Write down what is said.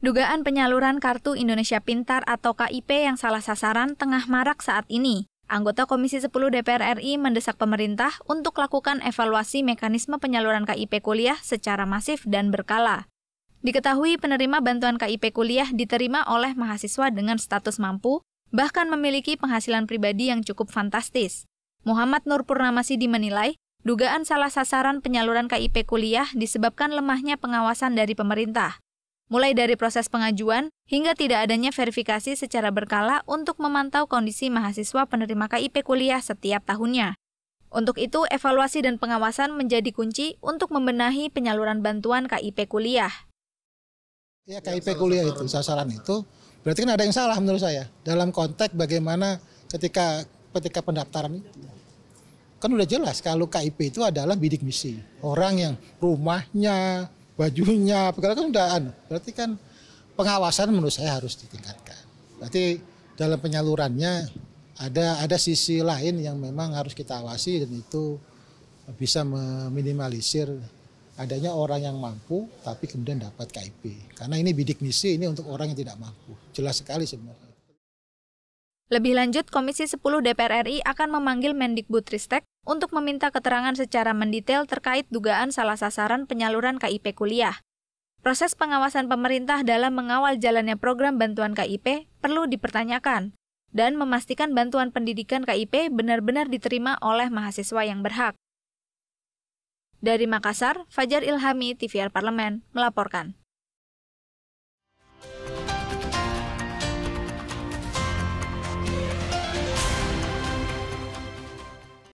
Dugaan penyaluran Kartu Indonesia Pintar atau KIP yang salah sasaran tengah marak saat ini. Anggota Komisi 10 DPR RI mendesak pemerintah untuk lakukan evaluasi mekanisme penyaluran KIP kuliah secara masif dan berkala. Diketahui penerima bantuan KIP kuliah diterima oleh mahasiswa dengan status mampu, bahkan memiliki penghasilan pribadi yang cukup fantastis. Muhammad Nur Purnamasidi menilai, dugaan salah sasaran penyaluran KIP kuliah disebabkan lemahnya pengawasan dari pemerintah mulai dari proses pengajuan hingga tidak adanya verifikasi secara berkala untuk memantau kondisi mahasiswa penerima KIP kuliah setiap tahunnya. Untuk itu, evaluasi dan pengawasan menjadi kunci untuk membenahi penyaluran bantuan KIP kuliah. Ya, KIP kuliah itu sasaran itu berarti kan ada yang salah menurut saya dalam konteks bagaimana ketika ketika pendaftaran itu. Kan udah jelas kalau KIP itu adalah bidik misi. Orang yang rumahnya, bajunya, pegawai kan sudah anu. Berarti kan pengawasan menurut saya harus ditingkatkan. Berarti dalam penyalurannya ada ada sisi lain yang memang harus kita awasi dan itu bisa meminimalisir adanya orang yang mampu tapi kemudian dapat KIP. Karena ini bidik misi ini untuk orang yang tidak mampu. Jelas sekali sebenarnya. Lebih lanjut, Komisi 10 DPR RI akan memanggil Mendikbudristek untuk meminta keterangan secara mendetail terkait dugaan salah sasaran penyaluran KIP kuliah. Proses pengawasan pemerintah dalam mengawal jalannya program bantuan KIP perlu dipertanyakan dan memastikan bantuan pendidikan KIP benar-benar diterima oleh mahasiswa yang berhak. Dari Makassar, Fajar Ilhami, TVR Parlemen, melaporkan.